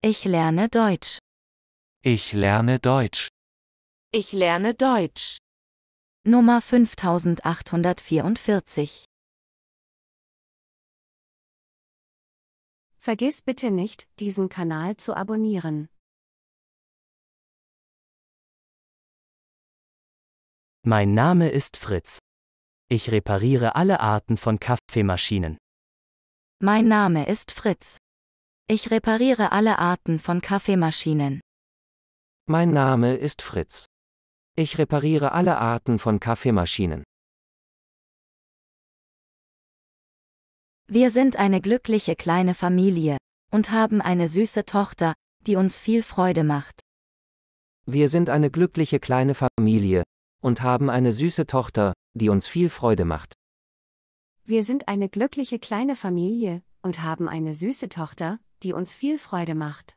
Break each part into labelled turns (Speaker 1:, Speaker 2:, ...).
Speaker 1: Ich lerne Deutsch.
Speaker 2: Ich lerne Deutsch.
Speaker 1: Ich lerne Deutsch. Nummer 5844. Vergiss bitte nicht, diesen Kanal zu abonnieren.
Speaker 2: Mein
Speaker 3: Name ist Fritz. Ich repariere alle Arten von Kaffeemaschinen.
Speaker 4: Mein Name ist Fritz. Ich repariere alle Arten von Kaffeemaschinen.
Speaker 5: Mein Name ist Fritz. Ich repariere alle Arten von Kaffeemaschinen.
Speaker 1: Wir sind eine glückliche kleine Familie und haben eine süße Tochter, die uns viel
Speaker 4: Freude macht.
Speaker 5: Wir sind eine glückliche kleine Familie und haben eine süße Tochter, die uns viel Freude macht.
Speaker 4: Wir sind eine glückliche kleine Familie und haben eine süße Tochter, die uns viel Freude macht.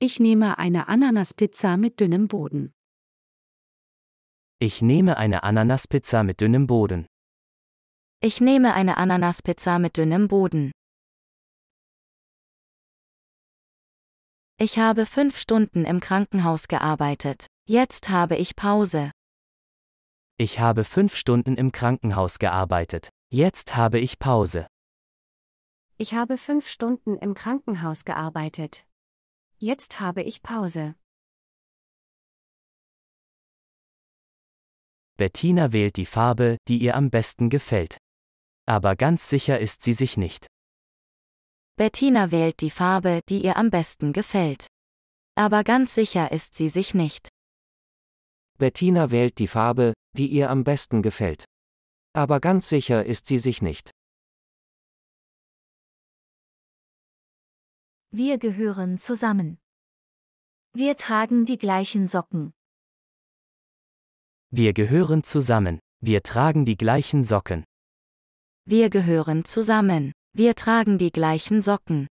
Speaker 1: Ich nehme eine Ananaspizza mit dünnem Boden.
Speaker 2: Ich nehme eine Ananaspizza mit dünnem Boden.
Speaker 1: Ich nehme eine Ananaspizza mit dünnem Boden. Ich habe fünf Stunden im Krankenhaus gearbeitet.
Speaker 4: Jetzt habe ich Pause.
Speaker 3: Ich habe fünf Stunden im Krankenhaus gearbeitet. Jetzt habe ich Pause.
Speaker 4: Ich habe fünf Stunden
Speaker 1: im Krankenhaus gearbeitet. Jetzt habe ich Pause.
Speaker 2: Bettina wählt die Farbe, die ihr am
Speaker 3: besten gefällt. Aber ganz sicher ist sie sich nicht.
Speaker 1: Bettina
Speaker 4: wählt die Farbe, die ihr am besten gefällt. Aber ganz sicher ist sie sich nicht.
Speaker 5: Bettina wählt die Farbe, die ihr am besten gefällt.
Speaker 2: Aber ganz sicher ist sie sich nicht.
Speaker 1: Wir gehören zusammen. Wir tragen die gleichen Socken.
Speaker 3: Wir gehören zusammen. Wir tragen die gleichen Socken.
Speaker 1: Wir gehören zusammen. Wir tragen die gleichen Socken.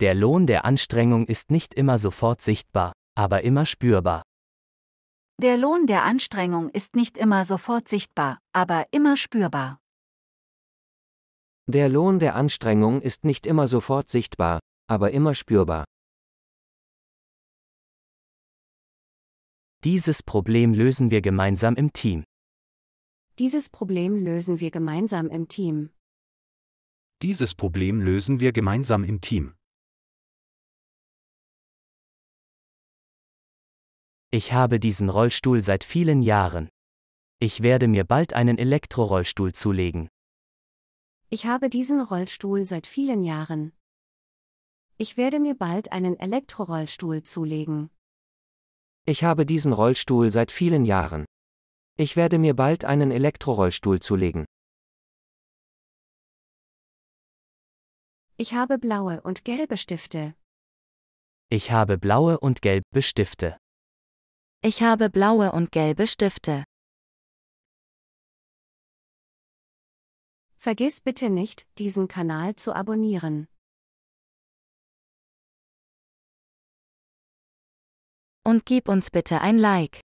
Speaker 2: Der Lohn der Anstrengung
Speaker 3: ist nicht immer sofort sichtbar aber immer spürbar.
Speaker 1: Der Lohn der
Speaker 4: Anstrengung ist nicht immer sofort sichtbar, aber immer spürbar.
Speaker 5: Der Lohn der Anstrengung ist nicht immer sofort sichtbar, aber immer spürbar.
Speaker 2: Dieses Problem lösen wir
Speaker 3: gemeinsam im Team.
Speaker 1: Dieses Problem lösen wir gemeinsam im Team.
Speaker 3: Dieses Problem lösen wir gemeinsam im Team.
Speaker 2: Ich habe diesen Rollstuhl seit vielen
Speaker 3: Jahren. Ich werde mir bald einen Elektrorollstuhl zulegen.
Speaker 4: Ich habe diesen Rollstuhl seit vielen Jahren. Ich werde mir bald einen Elektrorollstuhl zulegen.
Speaker 5: Ich habe diesen Rollstuhl seit vielen Jahren. Ich werde mir bald einen Elektrorollstuhl zulegen.
Speaker 1: Ich habe blaue und gelbe Stifte.
Speaker 3: Ich habe blaue und gelbe Stifte.
Speaker 1: Ich habe blaue und gelbe Stifte. Vergiss bitte nicht, diesen Kanal zu abonnieren. Und gib uns bitte ein Like.